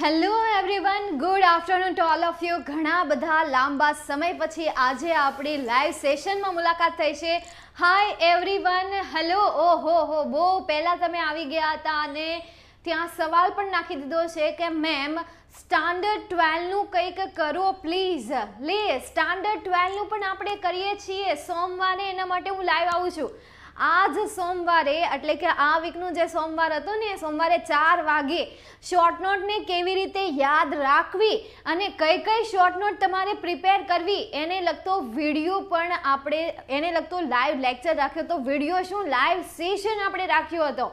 Hello everyone good afternoon to all of you ઘણા બધા લાંબા સમય પછી આજે આપણી લાઈવ સેશનમાં મુલાકાત થઈ છે હાય એવરીવન હેલો ઓ હો હો બહુ પહેલાં તમે આવી ગયા હતા અને ત્યાં સવાલ પણ નાખી દીધો છે કે મેમ સ્ટાન્ડર્ડ ટ્વેલ્વનું કંઈક કરો પ્લીઝ લે સ્ટાન્ડર્ડ ટ્વેલ્વનું પણ આપણે કરીએ છીએ સોમવારે એના માટે હું લાઈવ આવું છું આજ સોમવારે એટલે કે આ વીકનું જે સોમવાર હતો ને સોમવારે ચાર વાગે શોર્ટ નોટને કેવી રીતે યાદ રાખવી અને કઈ કઈ શોર્ટ નોટ તમારે પ્રિપેર કરવી એને લગતો વિડીયો પણ આપણે એને લગતો લાઈવ લેક્ચર રાખ્યો હતો વિડીયો શું લાઈવ સેશન આપણે રાખ્યો હતો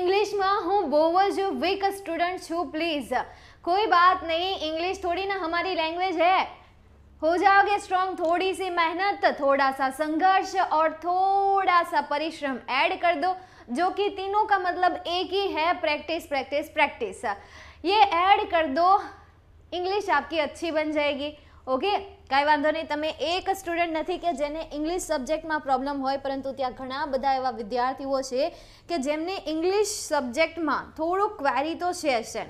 ઇંગ્લિશમાં હું બહુ જ વીક સ્ટુડન્ટ છું પ્લીઝ કોઈ બાત નહીં ઇંગ્લિશ થોડી ને હમારી લેંગ્વેજ હે हो जाओगे स्ट्रांग थोड़ी सी मेहनत थोड़ा सा संघर्ष और थोड़ा सा परिश्रम ऐड कर दो जो कि तीनों का मतलब एक ही है प्रैक्टिस प्रैक्टिस प्रैक्टिस ये ऐड कर दो ઇંગ્લિશ આપકી અચ્છી બન જાયગી ઓકે કાંઈ વાંધો નહીં તમે એક સ્ટુડન્ટ નથી કે જેને ઇંગ્લિશ સબ્જેક્ટમાં પ્રોબ્લેમ હોય પરંતુ ત્યાં ઘણા બધા એવા વિદ્યાર્થીઓ છે કે જેમને ઇંગ્લિશ સબ્જેક્ટમાં થોડુંક ક્વેરી તો છે જ છે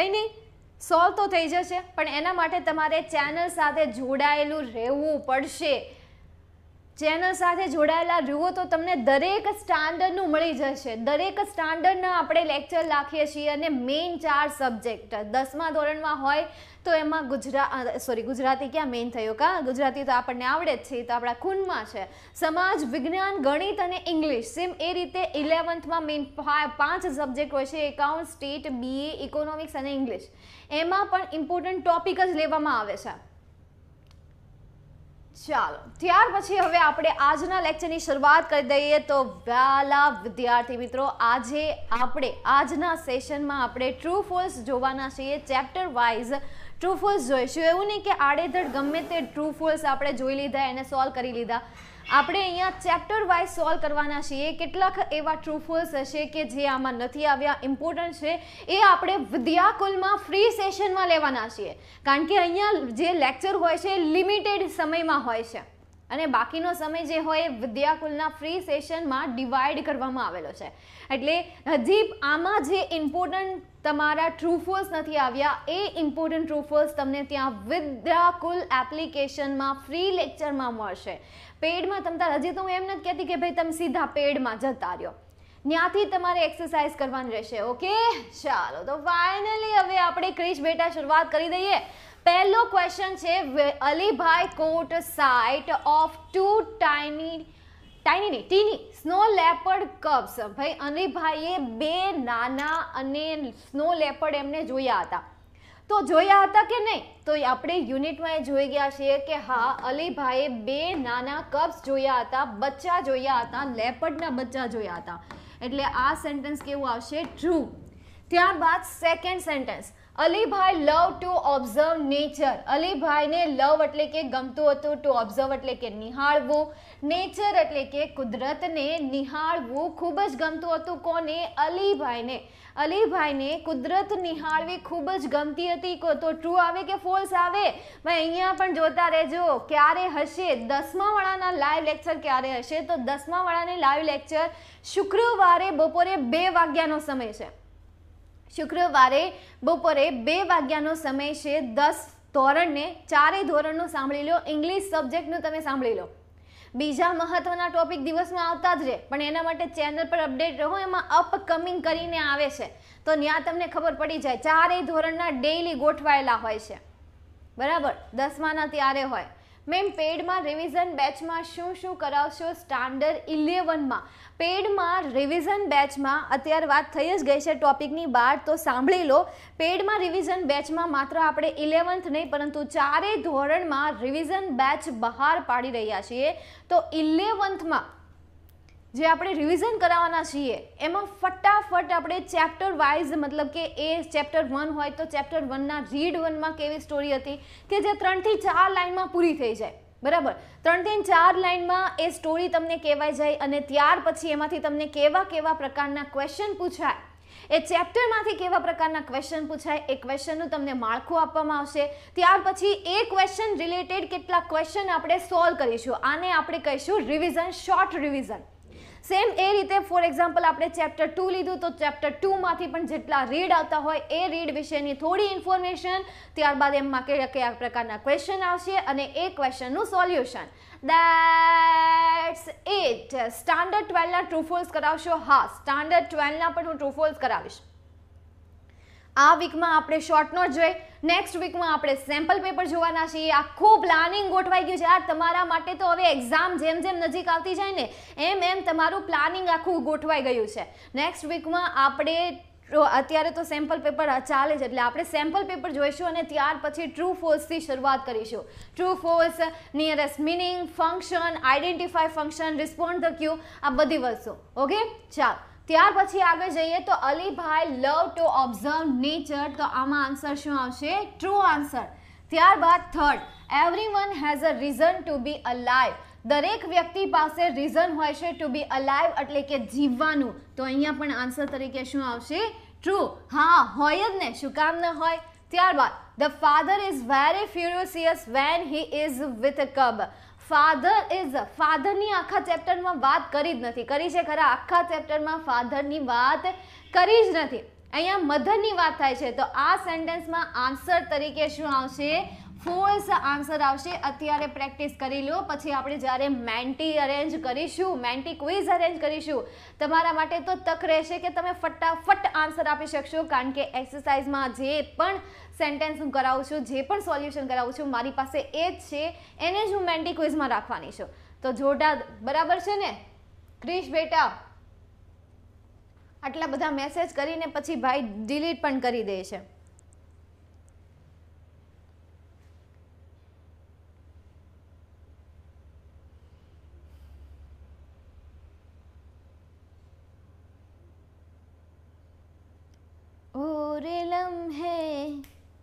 કંઈ નહીં સોલ્વ તો થઈ જશે પણ એના માટે તમારે ચેનલ સાથે જોડાયેલું રહેવું પડશે ચેનલ સાથે જોડાયેલા જુઓ તો તમને દરેક સ્ટાન્ડર્ડનું મળી જશે દરેક સ્ટાન્ડર્ડના આપણે લેક્ચર રાખીએ છીએ અને મેઇન ચાર સબ્જેક્ટ દસમા ધોરણમાં હોય તો એમાં ગુજરાત સોરી ગુજરાતી ક્યાં મેઇન થયો કા ગુજરાતી તો આપણને આવડે જ છે તો આપણા ખૂનમાં છે સમાજ વિજ્ઞાન ગણિત અને ઇંગ્લિશ સેમ એ રીતે ઇલેવન્થમાં મેઇન પાંચ સબ્જેક્ટ હોય છે એકાઉન્ટ સ્ટેટ બીએ ઇકોનોમિક્સ અને ઇંગ્લિશ એમાં પણ ઇમ્પોર્ટન્ટ ટોપિક જ લેવામાં આવે છે ચાલો ત્યાર પછી હવે આપણે આજના લેક્ચરની શરૂઆત કરી દઈએ તો વ્યાલા વિદ્યાર્થી મિત્રો આજે આપણે આજના સેશનમાં આપણે ટ્રુ ફોલ્સ જોવાના છીએ ચેપ્ટર વાઇઝ ટ્રુ ફોલ્સ જોઈશું એવું નહીં કે આડેધડ ગમે તે ટ્રુ ફોલ્સ આપણે જોઈ લીધા એને સોલ્વ કરી લીધા આપણે અહીંયા ચેપ્ટર વાઇઝ સોલ્વ કરવાના છીએ કેટલાક એવા ટ્રુફલ્સ હશે કે જે આમાં નથી આવ્યા ઇમ્પોર્ટન્ટ છે એ આપણે વિદ્યાકુલમાં ફ્રી સેશનમાં લેવાના છીએ કારણ કે અહીંયા જે લેક્ચર હોય છે લિમિટેડ સમયમાં હોય છે અને બાકીનો સમય જે હોય એ વિદ્યાકુલના ફ્રી સેશનમાં ડિવાઈડ કરવામાં આવેલો છે એટલે હજી આમાં જે ઇમ્પોર્ટન્ટ તમારા ટ્રુફોલ્સ નથી આવ્યા એ ઇમ્પોર્ટન્ટ ટ્રુફોલ્સ તમને ત્યાં વિદ્યાકુલ એપ્લિકેશનમાં ફ્રી લેક્ચરમાં મળશે પેડમાં તમતા હજી તો હું એમ નથી કહેતી કે ભાઈ તમે સીધા પેડમાં જતા રહ્યો ત્યાંથી તમારે એક્સરસાઇઝ કરવાની રહેશે ઓકે ચાલો તો ફાઇનલી હવે આપણે ક્રિશ બેટા શરૂઆત કરી દઈએ પહેલો ક્વેશ્ચન છે Alibhai caught sight of two tiny tiny નહીં ટીની સ્નો લેપર્ડ કપ્સ ભાઈ અલીભાઈએ બે નાના અને સ્નો લેપર્ડ એમને જોયા હતા તો જોયા હતા કે નહીં તો આપણે યુનિટમાં એ જોઈ ગયા છીએ કે હા અલીભાઈએ બે નાના કપ્સ જોયા હતા બચ્ચા જોયા હતા લેપડના બચ્ચા જોયા હતા એટલે આ સેન્ટેન્સ કેવું આવશે ટ્રુ ત્યારબાદ second sentence Alibhai love to observe nature અલીભાઈને લવ એટલે કે ગમતું હતું ટુ ઓબ્ઝર્વ એટલે કે નિહાળવું નેચર એટલે કે કુદરતને નિહાળવું ખૂબ જ ગમતું હતું કોને અલીભાઈને અલીભાઈને કુદરત નિહાળવી ખૂબ જ ગમતી હતી તો ટ્રુ આવે કે ફોલ્સ આવે ભાઈ અહીંયા પણ જોતા રહેજો ક્યારે હશે દસમાવાળાના લાઈવ લેક્ચર ક્યારે હશે તો દસમાવાળાની લાઈવ લેક્ચર શુક્રવારે બપોરે બે વાગ્યાનો સમય છે શુક્રવારે બપોરે બે વાગ્યાનો સમય છે દસ ધોરણને ચારેય ધોરણનું સાંભળી લો ઇંગ્લિશ સબ્જેક્ટનું તમે સાંભળી લો બીજા મહત્વના ટોપિક દિવસમાં આવતા જ રહે પણ એના માટે ચેનલ પર અપડેટ રહો એમાં અપકમિંગ કરીને આવે છે તો ત્યાં તમને ખબર પડી જાય ચારેય ધોરણના ડેઇલી ગોઠવાયેલા હોય છે બરાબર દસમાના ત્યારે હોય મેમ પેડમાં રિવિઝન બેચમાં શું શું કરાવશો સ્ટાન્ડર્ડ ઇલેવનમાં પેડમાં રિવિઝન બેચમાં અત્યારે વાત થઈ જ ગઈ છે ટોપિકની બહાર તો સાંભળી લો પેડમાં રિવિઝન બેચમાં માત્ર આપણે ઇલેવન્થ નહીં પરંતુ ચારેય ધોરણમાં રિવિઝન બેચ બહાર પાડી રહ્યા છીએ તો ઇલેવન્થમાં જે આપણે રિવિઝન કરાવવાના છીએ એમાં ફટાફટ આપણે ચેપ્ટર વાઇઝ મતલબ કે એ ચેપ્ટર વન હોય તો ચેપ્ટર વનના રીડ વનમાં કેવી સ્ટોરી હતી કે જે ત્રણથી ચાર લાઇનમાં પૂરી થઈ જાય બરાબર ત્રણથી ચાર લાઇનમાં એ સ્ટોરી તમને કહેવાય જાય અને ત્યાર પછી એમાંથી તમને કેવા કેવા પ્રકારના ક્વેશ્ચન પૂછાય એ ચેપ્ટરમાંથી કેવા પ્રકારના ક્વેશ્ચન પૂછાય એ ક્વેશ્ચનનું તમને માળખું આપવામાં આવશે ત્યાર પછી એ ક્વેશ્ચન રિલેટેડ કેટલા ક્વેશ્ચન આપણે સોલ્વ કરીશું આને આપણે કહીશું રિવિઝન શોર્ટ રિવિઝન સેમ એ રીતે ફોર એક્ઝામ્પલ આપણે ચેપ્ટર ટુ લીધું તો ચેપ્ટર ટુમાંથી પણ જેટલા રીડ આવતા હોય એ રીડ વિશેની થોડી ઇન્ફોર્મેશન ત્યારબાદ એમમાં કયા કયા પ્રકારના ક્વેશ્ચન આવશે અને એ ક્વેશ્ચનનું સોલ્યુશન દેટ્સ ઇટ સ્ટાન્ડર્ડ ટ્વેલ્વના ટ્રુફોલ્સ કરાવશો હા સ્ટાન્ડર્ડ ટ્વેલ્વના પણ હું ટ્રુ ફોલ્સ કરાવીશ આ વીકમાં આપણે શોર્ટ નોટ જોઈએ નેક્સ્ટ વીકમાં આપણે સેમ્પલ પેપર જોવાના છીએ આખું પ્લાનિંગ ગોઠવાઈ ગયું છે યાર તમારા માટે તો હવે એક્ઝામ જેમ જેમ નજીક આવતી જાય ને એમ એમ તમારું પ્લાનિંગ આખું ગોઠવાઈ ગયું છે નેક્સ્ટ વીકમાં આપણે અત્યારે તો સેમ્પલ પેપર ચાલે છે એટલે આપણે સેમ્પલ પેપર જોઈશું અને ત્યાર પછી ટ્રુ ફોલ્સથી શરૂઆત કરીશું true false nearest meaning function identify function respond the Q આ બધી વસ્તુ ઓકે ચાલો ત્યાર પછી આગળ જઈએ તો Alibhai love to observe nature તો આમાં આન્સર શું આવશે ટ્રુ આન્સર ત્યારબાદ third everyone has a reason to be alive દરેક વ્યક્તિ પાસે રીઝન હોય છે ટુ બી અલાઈવ એટલે કે જીવવાનું તો અહીંયા પણ આન્સર તરીકે શું આવશે ટ્રુ હા હોય જ ને શું કામ ન હોય ત્યારબાદ the father is very furious when he is with a cub father is ફાધરની આખા ચેપ્ટરમાં વાત કરી જ નથી કરી છે ખરા આખા ચેપ્ટરમાં ફાધરની વાત કરી જ નથી અહીંયા મધરની વાત થાય છે તો આ સેન્ટેન્સમાં આન્સર તરીકે શું આવશે ફોલ્સ આન્સર આવશે અત્યારે પ્રેક્ટિસ કરી લો પછી આપણે જ્યારે મેન્ટી અરેન્જ કરીશું મેન્ટી ક્વિઝ અરેન્જ કરીશું તમારા માટે તો તક રહેશે કે તમે ફટાફટ આન્સર આપી શકશો કારણ કે એક્સરસાઇઝમાં જે પણ સેન્ટેન્સ હું કરાવું છું જે પણ સોલ્યુશન કરાવું છું મારી પાસે એ જ છે એને જ હું મેન્ટી ક્વિઝમાં રાખવાની છું તો જોડા બરાબર છે ને ક્રિશ બેટા આટલા બધા મેસેજ કરીને પછી ભાઈ ડિલીટ પણ કરી દે છે रे लम्हे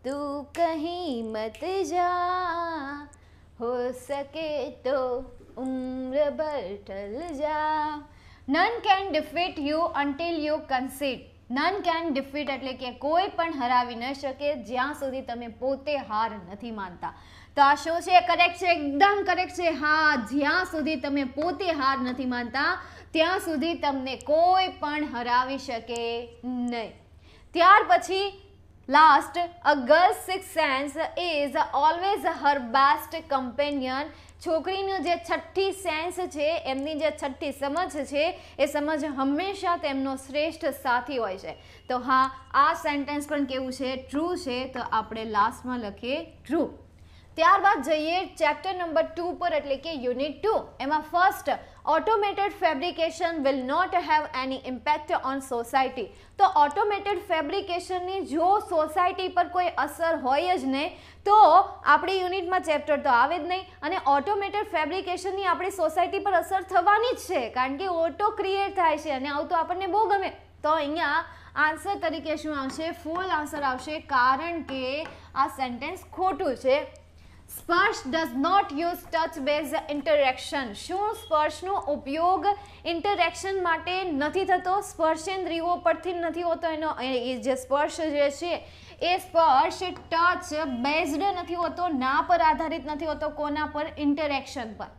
તું કહી મત જા હો સકે તો ઉમ્ર ભર જા none can defeat you until you concede none can defeat એટલે કે કોઈ પણ હરાવી ન શકે જ્યાં સુધી તમે પોતે હાર નથી માનતા તો આ શું છે કરેક્ટ છે એકદમ કરેક્ટ છે હા જ્યાં સુધી તમે પોતે હાર નથી માનતા ત્યાં સુધી તમને કોઈ પણ હરાવી શકે નહીં ત્યાર પછી last a girl's sixth sense is always her best companion. છોકરીનું જે છઠ્ઠી સેન્સ છે એમની જે છઠ્ઠી સમજ છે એ સમજ હંમેશા તેમનો શ્રેષ્ઠ સાથી હોય છે તો હા આ સેન્ટેન્સ પણ કેવું છે ટ્રુ છે તો આપણે લાસ્ટમાં લખીએ ટ્રુ ત્યારબાદ જઈએ ચેપ્ટર નંબર ટુ પર એટલે કે યુનિટ ટુ એમાં first automated fabrication will not have any impact on society તો ઓટોમેટેડ ફેબ્રિકેશનની જો સોસાયટી પર કોઈ અસર હોય જ નહીં તો આપણી યુનિટમાં ચેપ્ટર તો આવે જ નહીં અને ઓટોમેટેડ ફેબ્રિકેશનની આપણી સોસાયટી પર અસર થવાની જ છે કારણ કે ઓટો ક્રિએટ થાય છે અને આવું તો આપણને બહુ ગમે તો અહીંયા આન્સર તરીકે શું આવશે ફૂલ આન્સર આવશે કારણ કે આ સેન્ટેન્સ ખોટું છે Sparsh does not use touch based interaction શું સ્પર્શનો ઉપયોગ ઇન્ટરેક્શન માટે નથી થતો સ્પર્શેન્દ્રિયો પરથી નથી હોતો એનો એ જે સ્પર્શ જે છે એ સ્પર્શ ટચ બેઝડ નથી હોતો ના પર આધારિત નથી હોતો કોના પર ઇન્ટરેક્શન પર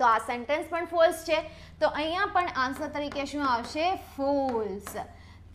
તો આ સેન્ટેન્સ પણ ફોલ્સ છે તો અહીંયા પણ આન્સર તરીકે શું આવશે ફોલ્સ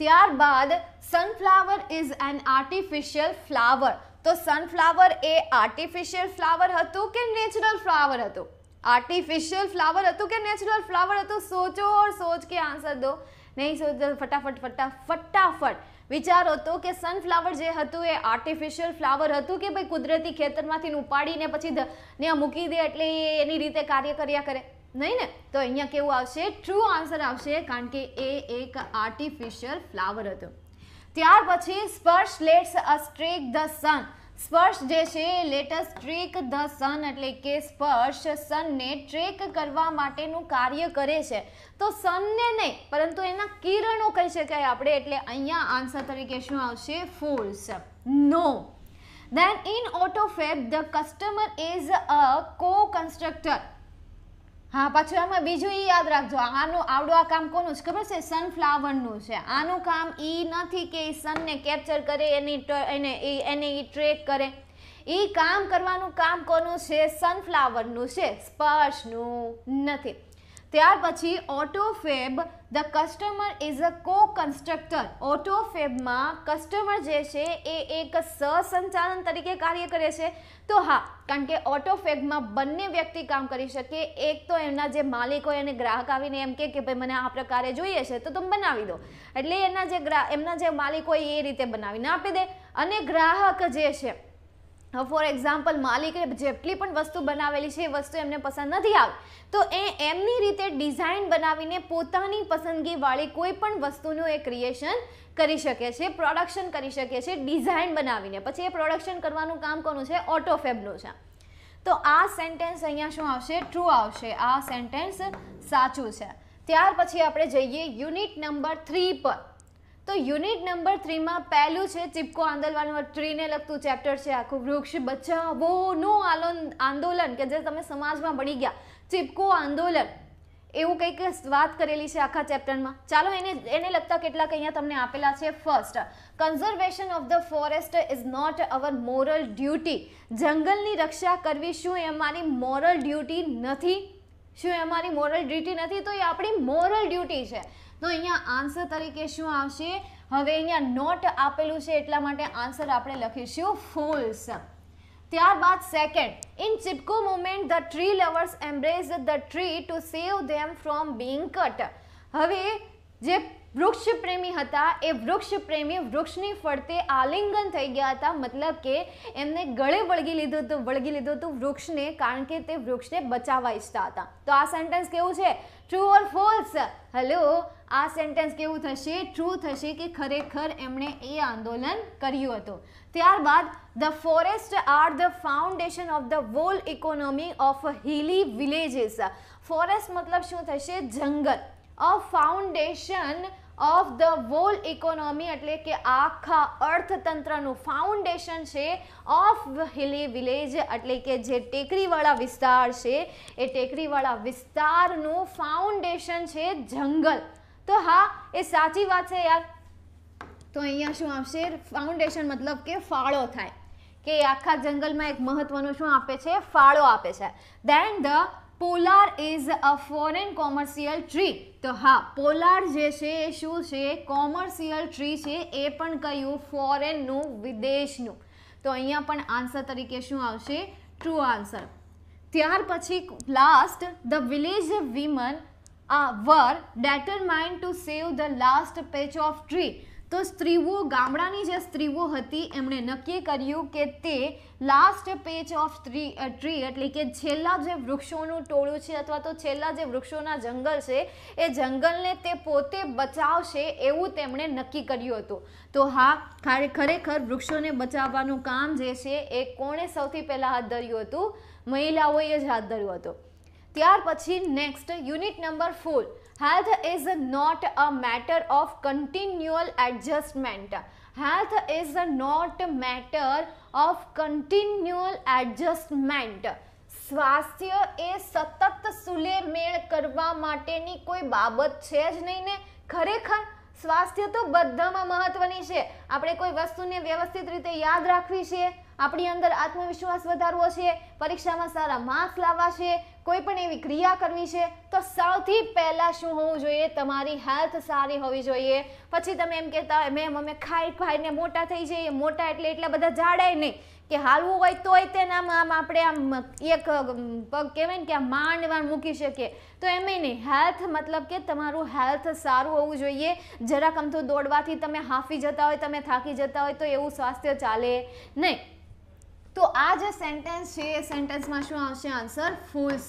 ત્યારબાદ sunflower is an artificial flower તો સનફ્લાવર એ આર્ટિફિશિયલ ફ્લાવર હતું કે નેચરલ ફ્લાવર હતું આર્ટિફિશિયલ ફ્લાવર હતું કે નેચરલ ફ્લાવર હતું સોચો ઓર સોચ કે આન્સર દો નહીં સોચો ફટાફટ ફટા ફટાફટ વિચારો તો કે સનફ્લાવર જે હતું એ આર્ટિફિશિયલ ફ્લાવર હતું કે ભાઈ કુદરતી ખેતરમાંથી ઉપાડીને પછી ત્યાં મૂકી દે એટલે એ એની રીતે કાર્ય કર્યા કરે નહીં ને તો અહીંયા કેવું આવશે ટ્રુ આન્સર આવશે કારણ કે એ એક આર્ટિફિશિયલ ફ્લાવર હતું ત્યાર પછી Sparsh lets a streak the sun Sparsh જે છે લેટસ ટ્રેક ધ સન એટલે કે સ્પર્શ સનને ટ્રેક કરવા માટેનું કાર્ય કરે છે તો સનને નહીં પરંતુ એના કિરણો કહી શકાય આપણે એટલે અહીંયા આન્સર તરીકે શું આવશે false no then in Autofab the customer is a co constructor હા પાછું એમાં બીજું એ યાદ રાખજો આનું આવડું આ કામ કોનું છે ખબર છે સનફ્લાવરનું છે આનું કામ એ નથી કે એ સનને કેપ્ચર કરે એની એને એને એ ટ્રેક કરે એ કામ કરવાનું કામ કોનું છે સનફ્લાવરનું છે સ્પર્શનું નથી ત્યાર પછી Autofab the customer is a co constructor auto ફેબમાં customer જે છે એ એક સહસંચાલન તરીકે કાર્ય કરે છે તો હા કારણ કે ઓટો ફેબમાં બંને વ્યક્તિ કામ કરી શકે એક તો એમના જે માલિક હોય અને ગ્રાહક આવીને એમ કે ભાઈ મને આ પ્રકારે જોઈએ છે તો તમે બનાવી દો એટલે એના જે એમના જે માલિક હોય એ રીતે બનાવીને આપી દે અને ગ્રાહક જે છે ફોર એક્ઝામ્પલ માલિકે જેટલી પણ વસ્તુ બનાવેલી છે એ વસ્તુ એમને પસંદ નથી આવી તો એ એમની રીતે ડિઝાઇન બનાવીને પોતાની પસંદગીવાળી કોઈ પણ વસ્તુનું એ ક્રિએશન કરી શકે છે પ્રોડક્શન કરી શકે છે ડિઝાઇન બનાવીને પછી એ પ્રોડક્શન કરવાનું કામ કોનું છે ઓટોફેબનું છે તો આ સેન્ટેન્સ અહીંયા શું આવશે ટ્રુ આવશે આ સેન્ટેન્સ સાચું છે ત્યાર પછી આપણે જઈએ યુનિટ નંબર થ્રી પર તો યુનિટ નંબર થ્રીમાં પહેલું છે ચિપકો આંદોલન ટ્રીને લગતું ચેપ્ટર છે આખું વૃક્ષ બચાવોનું આંદોલન કે જે તમે સમાજમાં ભણી ગયા ચિપકો આંદોલન એવું કંઈક વાત કરેલી છે આખા ચેપ્ટરમાં ચાલો એને એને લગતા કેટલાક અહીંયા તમને આપેલા છે first conservation of the forest is not our moral duty જંગલની રક્ષા કરવી શું એ અમારી મોરલ ડ્યુટી નથી શું એ અમારી મોરલ ડ્યુટી નથી તો એ આપણી મોરલ ડ્યુટી છે તો અહીંયા આન્સર તરીકે શું આવશે હવે અહીંયા નોટ આપેલું છે એટલા માટે આન્સર આપણે લખીશું ફૂલ્સ ત્યારબાદ second in Chipko movement the tree lovers embrace the tree to save them from being cut હવે જે વૃક્ષ પ્રેમી હતા એ વૃક્ષ પ્રેમી વૃક્ષની ફરતે આલિંગન થઈ ગયા હતા મતલબ કે એમને ગળે વળગી લીધું હતું વળગી લીધું હતું વૃક્ષને કારણ કે તે વૃક્ષને બચાવવા ઈચ્છતા હતા તો આ સેન્ટેન્સ કેવું છે ટ્રુ ઓર ફોલ્સ હલો આ સેન્ટેન્સ કેવું થશે ટ્રુ થશે કે ખરેખર એમણે એ આંદોલન કર્યું હતું ત્યારબાદ the forest are the foundation of the whole economy of hilly villages forest મતલબ શું થશે જંગલ a foundation of the whole economy એટલે કે આખા અર્થતંત્રનું ફાઉન્ડેશન છે ઓફ હિલી વિલેજ એટલે કે જે ટેકરીવાળા વિસ્તાર છે એ ટેકરીવાળા વિસ્તારનું ફાઉન્ડેશન છે જંગલ તો હા એ સાચી વાત છે યાર તો અહીંયા શું આવશે ફાઉન્ડેશન મતલબ કે ફાળો થાય કે આખા જંગલમાં એક મહત્વનું શું આપે છે ફાળો આપે છે then the poplar is a foreign commercial tree તો હા પોલાર જે છે એ શું છે કોમર્શિયલ ટ્રી છે એ પણ કહ્યું ફોરેનનું વિદેશનું તો અહીંયા પણ આન્સર તરીકે શું આવશે ટ્રુ આન્સર ત્યાર પછી last the village women were determined to save the last patch of tree તો સ્ત્રીઓ ગામડાની જે સ્ત્રીઓ હતી એમણે નક્કી કર્યું કે તે last page of tree tree એટલે કે છેલ્લા જે વૃક્ષોનું ટોળું છે અથવા તો છેલ્લા જે વૃક્ષોના જંગલ છે એ જંગલને તે પોતે બચાવશે એવું તેમણે નક્કી કર્યું હતું તો હા ખરેખર વૃક્ષોને બચાવવાનું કામ જે છે એ કોણે સૌથી પહેલાં હાથ ધર્યું હતું મહિલાઓએ જ હાથ ધર્યું હતું ત્યાર પછી next unit number four health is not a matter of continual adjustment health is not matter of continual adjustment સ્વાસ્થ્ય એ સતત સુલેમેળ કરવા માટેની કોઈ બાબત છે જ નહીં ને ખરેખર સ્વાસ્થ્ય તો બધામાં મહત્વની છે આપણે કોઈ વસ્તુને વ્યવસ્થિત રીતે યાદ રાખવી છીએ આપણી અંદર આત્મવિશ્વાસ વધારવો છે પરીક્ષામાં સારા માર્ક્સ લાવવા છે કોઈ પણ એવી ક્રિયા કરવી છે તો સૌથી પહેલાં શું હોવું જોઈએ તમારી હેલ્થ સારી હોવી જોઈએ પછી તમે એમ કહેતા હોય મેમ અમે ખાઈ ખાઈને મોટા થઈ જઈએ મોટા એટલે એટલા બધા જાડાય નહીં કે હાલવું હોય તોય તેના આમ આપણે આમ એક પગ કહેવાય ને કે આમ માંડ માંડ મૂકી શકીએ તો એમ નહીં હેલ્થ મતલબ કે તમારું હેલ્થ સારું હોવું જોઈએ જરાક આમ તો દોડવાથી તમે હાંફી જતા હોય તમે થાકી જતા હોય તો એવું સ્વાસ્થ્ય ચાલે નહીં તો આ જે સેન્ટેન્સ છે એ સેન્ટેન્સમાં શું આવશે આન્સર ફૂલ્સ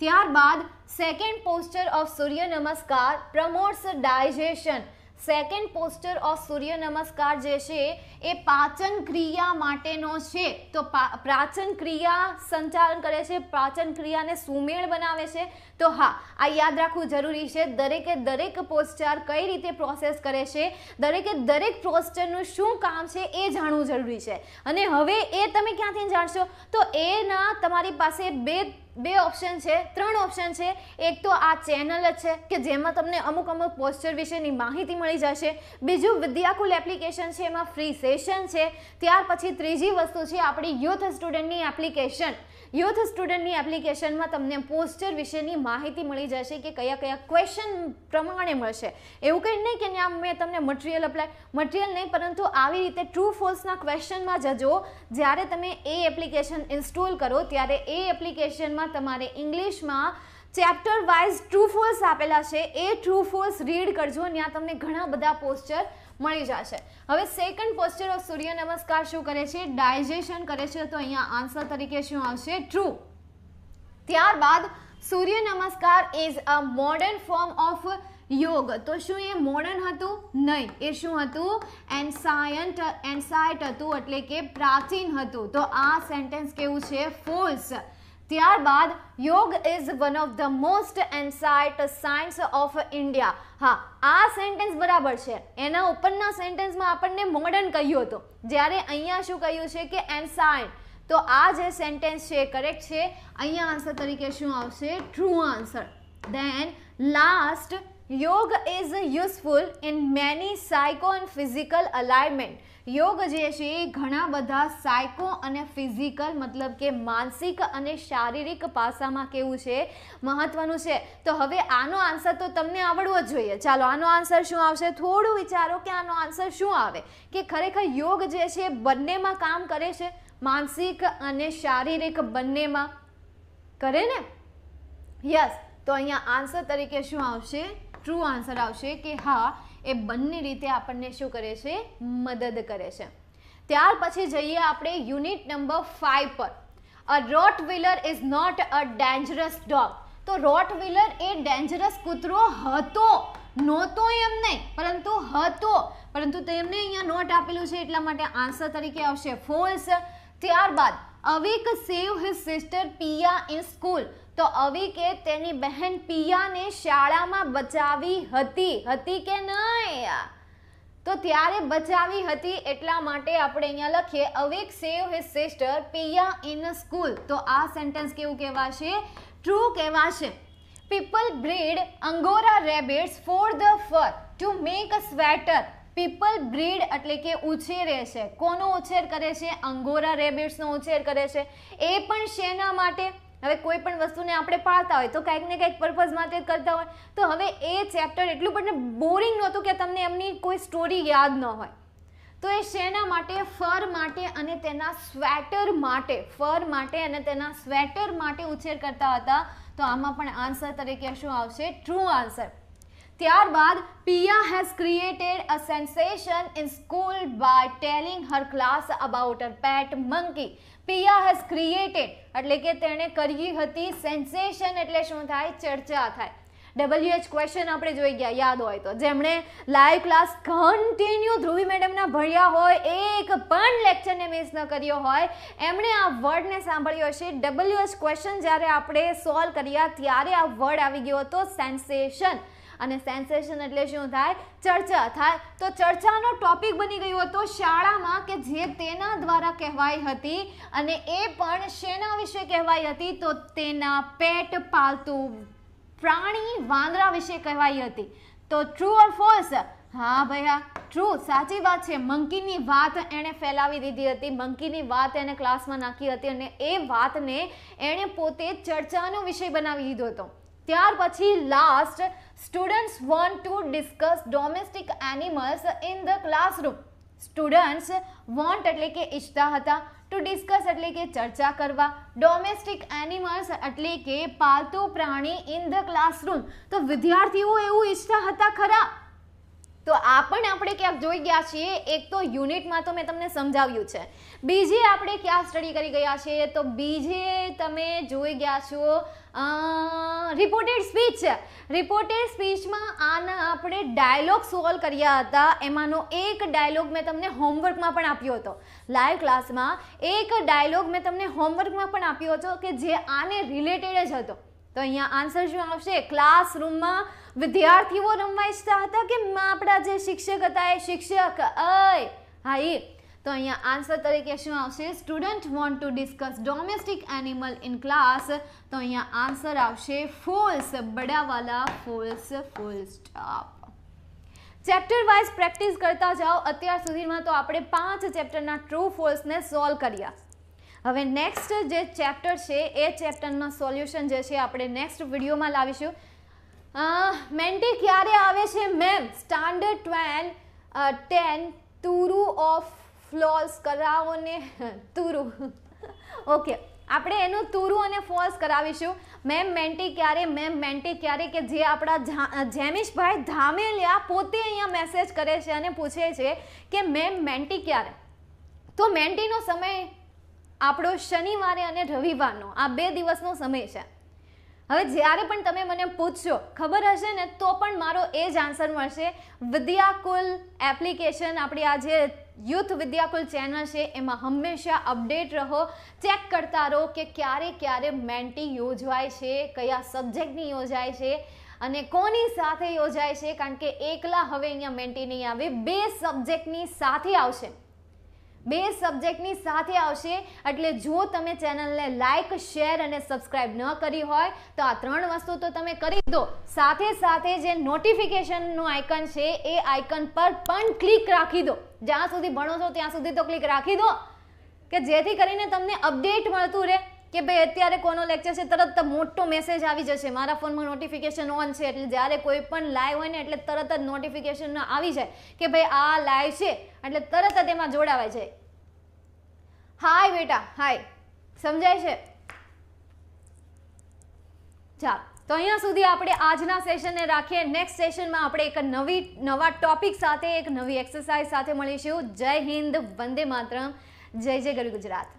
ત્યારબાદ second posture of Surya Namaskar promotes digestion second posture of Surya Namaskar જે છે એ પાચન ક્રિયા માટેનો છે તો પાચન ક્રિયા સંચાલન કરે છે પાચન ક્રિયાને સુમેળ બનાવે છે તો હા આ યાદ રાખવું જરૂરી છે દરેકે દરેક પોસ્ટર કઈ રીતે પ્રોસેસ કરે છે દરેકે દરેક પોસ્ટરનું શું કામ છે એ જાણવું જરૂરી છે અને હવે એ તમે ક્યાંથી જાણશો તો એના તમારી પાસે બે બે ઓપ્શન છે ત્રણ ઓપ્શન છે એક તો આ ચેનલ જ છે કે જેમાં તમને અમુક અમુક પોસ્ચર વિશેની માહિતી મળી જશે બીજું વિદ્યાકુલ એપ્લિકેશન છે એમાં ફ્રી સેશન છે ત્યાર પછી ત્રીજી વસ્તુ છે આપણી યુથ સ્ટુડન્ટની એપ્લિકેશન યુથ સ્ટુડન્ટની એપ્લિકેશનમાં તમને પોસ્ચર વિશેની માહિતી મળી જશે કે કયા કયા ક્વેશ્ચન પ્રમાણે મળશે એવું કંઈ નહીં કે ત્યાં મેં તમને મટીરિયલ અપ્લાય મટીરિયલ નહીં પરંતુ આવી રીતે ટ્રુ ફોલ્સના ક્વેશ્ચનમાં જજો જ્યારે તમે એ એપ્લિકેશન ઇન્સ્ટોલ કરો ત્યારે એ એપ્લિકેશનમાં જેમાં તમારે ઇંગ્લિશમાં ચેપ્ટર વાઇઝ ટ્રુ આપેલા છે એ ટ્રુ રીડ કરજો ત્યાં તમને ઘણા બધા પોસ્ચર મળી જશે હવે સેકન્ડ પોસ્ચર ઓફ સૂર્ય નમસ્કાર શું કરે છે ડાયજેશન કરે છે તો અહીંયા આન્સર તરીકે શું આવશે ટ્રુ ત્યારબાદ Surya Namaskar is a modern form of yoga તો શું એ મોડર્ન હતું નહીં એ શું હતું એન્સાયન્ટ એન્સાયટ હતું એટલે કે પ્રાચીન હતું તો આ સેન્ટેન્સ કેવું છે ફોલ્સ ત્યારબાદ yoga is one of the most ancient science of India હા આ સેન્ટેન્સ બરાબર છે એના ઉપરના સેન્ટેન્સમાં આપણને મોડર્ન કહ્યું હતું જ્યારે અહીંયા શું કહ્યું છે કે એન્સાઇટ તો આ જે સેન્ટેન્સ છે કરેક્ટ છે અહીંયા આન્સર તરીકે શું આવશે true answer then last yoga is useful in many psycho and physical alignment yoga જે છે એ ઘણા બધા સાયકો અને ફિઝિકલ મતલબ કે માનસિક અને શારીરિક પાસામાં કેવું છે મહત્વનું છે તો હવે આનો આન્સર તો તમને આવડવો જ જોઈએ ચાલો આનો આન્સર શું આવશે થોડું વિચારો કે આનો આન્સર શું આવે કે ખરેખર યોગ જે છે એ બંનેમાં કામ કરે છે માનસિક અને શારીરિક બંનેમાં કરે ને યસ તો અહીંયા આન્સર તરીકે શું આવશે ટ્રુ આન્સર આવશે કે હા એ બંને રીતે આપણને શું કરે છે મદદ કરે છે ત્યાર પછી જઈએ આપણે યુનિટ નંબર ફાઇવ પર a rottweiler is not a dangerous dog તો રોટ વ્હીલર એ ડેન્જરસ કૂતરો હતો નહોતો એમ નહીં પરંતુ હતો પરંતુ તેમને અહીંયા નોટ આપેલું છે એટલા માટે આન્સર તરીકે આવશે ફોલ્સ ત્યારબાદ Avik save his sister Piya in school તો અવિકે તેની બહેન પિયાને શાળામાં બચાવી હતી હતી કે નહીં તો ત્યારે બચાવી હતી એટલા માટે આપણે અહીંયા લખીએ Avik save his sister Piya in a school તો આ સેન્ટેન્સ કેવું કહેવાશે ટ્રુ કહેવાશે people breed angora rabbits for the fur to make a sweater people breed એટલે કે ઉછેરે છે કોનો ઉછેર કરે છે અંગોરા રેબિટ્સનો ઉછેર કરે છે એ પણ શેના માટે હવે કોઈ પણ વસ્તુને આપણે પાળતા હોય તો કંઈક ને કંઈક પર્પઝ માટે કરતા હોય તો હવે એ ચેપ્ટર એટલું પણ બોરિંગ નહોતું કે તમને એમની કોઈ સ્ટોરી યાદ ન હોય તો એ શેના માટે ફર માટે અને તેના સ્વેટર માટે ફર માટે અને તેના સ્વેટર માટે ઉછેર કરતા હતા તો આમાં પણ આન્સર તરીકે શું આવશે ટ્રુ આન્સર ત્યારબાદ Piya has created a sensation in school by telling her class about her pet monkey Piya has created એટલે કે તેણે કરી હતી સેન્સેશન એટલે શું થાય ચર્ચા થાય ડબલ્યુએચ ક્વેશ્ચન આપણે જોઈ ગયા યાદ હોય તો જેમણે લાઈવ ક્લાસ કન્ટિન્યુ ધ્રુવી મેડમના ભણ્યા હોય એક પણ લેક્ચરને મિસ ન કર્યો હોય એમણે આ વર્ડને સાંભળ્યો હશે ડબલ્યુએચ ક્વેશ્ચન જ્યારે આપણે સોલ્વ કર્યા ત્યારે આ વર્ડ આવી ગયો હતો સેન્સેશન અને સેન્સેશન એટલે શું થાય ચર્ચા થાય તો ચર્ચાનો ટોપિક બની ગયો હતો શાળામાં કે જે તેના દ્વારા કહેવાઈ હતી અને એ પણ શેના વિશે કહેવાઈ હતી તો તેના પેટ પાલતું પ્રાણી વાંદરા વિશે કહેવાઈ હતી તો ટ્રુ ઓર ફોલ્સ હા ભૈયા ટ્રુ સાચી વાત છે મંકીની વાત એણે ફેલાવી દીધી હતી મંકીની વાત એણે ક્લાસમાં નાખી હતી અને એ વાતને એણે પોતે ચર્ચાનો વિષય બનાવી દીધો હતો ત્યાર પછી last students want to discuss domestic animals in the classroom students want એટલે કે ઈચ્છતા હતા ટુ ડિસ્કસ એટલે કે ચર્ચા કરવા ડોમેસ્ટિક એનિમલ્સ એટલે કે પાલતુ પ્રાણી ઇન ધ ક્લાસરૂમ તો વિદ્યાર્થીઓ એવું ઈચ્છતા હતા ખરા તો આ પણ આપણે ક્યાંક જોઈ ગયા છીએ એક તો યુનિટમાં તો મેં તમને સમજાવ્યું છે બીજે આપણે ક્યાં સ્ટડી કરી ગયા છીએ તો બીજે તમે જોઈ ગયા છો રિપોર્ટેડ સ્પીચ રિપોર્ટેડ સ્પીચમાં આના આપણે ડાયલોગ સોલ્વ કર્યા હતા એમાંનો એક ડાયલોગ મેં તમને હોમવર્કમાં પણ આપ્યો હતો લાઈવ ક્લાસમાં એક ડાયલોગ મેં તમને હોમવર્કમાં પણ આપ્યો હતો કે જે આને રિલેટેડ જ હતો તો અહીંયા આન્સર શું આવશે ક્લાસરૂમમાં વિદ્યાર્થીઓ રમવા ઈચ્છતા હતા કે આપણા જે શિક્ષક હતા એ શિક્ષક અય હા એ તો અહીંયા આન્સર તરીકે શું આવશે student want to discuss domestic animal in class તો અહીંયા આન્સર આવશે ફોલ્સ બડાવાલા false full stop chapter wise practice કરતા જાઓ અત્યાર સુધીમાં તો આપણે પાંચ ચેપ્ટરના ટ્રુ ફોલ્સને સોલ્વ કર્યા હવે નેક્સ્ટ જે ચેપ્ટર છે એ ચેપ્ટરના સોલ્યુશન જે છે આપણે નેક્સ્ટ વિડીયોમાં લાવીશું મેન્ટી ક્યારે આવે છે મેમ સ્ટાન્ડર્ડ ટ્વેન ટેન તુરુ ઓફ ફ્લોલ્સ કરાવો ને તુરુ ઓકે આપણે એનું તુરુ અને ફોલ્સ કરાવીશું મેમ મેન્ટી ક્યારે મેમ મેન્ટી ક્યારે કે જે આપણા જેમિશભાઈ ધામેલિયા પોતે અહીંયા મેસેજ કરે છે અને પૂછે છે કે મેમ મેન્ટી ક્યારે તો મેન્ટીનો સમય આપણો શનિવારે અને રવિવારનો આ બે દિવસનો સમય છે હવે જ્યારે પણ તમે મને પૂછશો ખબર હશે ને તો પણ મારો એ જ આન્સર મળશે વિદ્યાકુલ એપ્લિકેશન આપણી આ જે યુથ વિદ્યાકુલ ચેનલ છે એમાં હંમેશા અપડેટ રહો ચેક કરતા રહો કે ક્યારે ક્યારે મેન્ટી યોજવાય છે કયા સબ્જેક્ટની યોજાય છે અને કોની સાથે યોજાય છે કારણ કે એકલા હવે અહીંયા મેન્ટી નહીં આવે બે સબ્જેક્ટની સાથે આવશે બે સબ્જેક્ટની સાથે આવશે એટલે જો તમે ચેનલને લાઇક શેર અને સબસ્ક્રાઈબ ન કરી હોય તો આ ત્રણ વસ્તુ તો તમે કરી દો સાથે સાથે જે નોટિફિકેશનનું આઇકન છે એ આઇકન પર પણ ક્લિક રાખી દો જ્યાં સુધી ભણો છો ત્યાં સુધી તો ક્લિક રાખી દો કે જેથી કરીને તમને અપડેટ મળતું રહે કે ભાઈ અત્યારે કોનો લેક્ચર છે તરત મોટો મેસેજ આવી જશે મારા ફોનમાં નોટિફિકેશન ઓન છે એટલે જ્યારે કોઈ પણ લાઈવ હોય ને એટલે તરત જ નોટિફિકેશન આવી જાય કે ભાઈ આ લાઈવ છે એટલે તરત જ એમાં જોડાવાય છે હાય બેટા હાય સમજાય છે ચાલો તો અહીંયા સુધી આપણે આજના સેશનને રાખીએ નેક્સ્ટ સેશનમાં આપણે એક નવી નવા ટોપિક સાથે એક નવી એક્સરસાઇઝ સાથે મળીશું જય હિન્દ વંદે માતરમ જય જય ગરુ ગુજરાત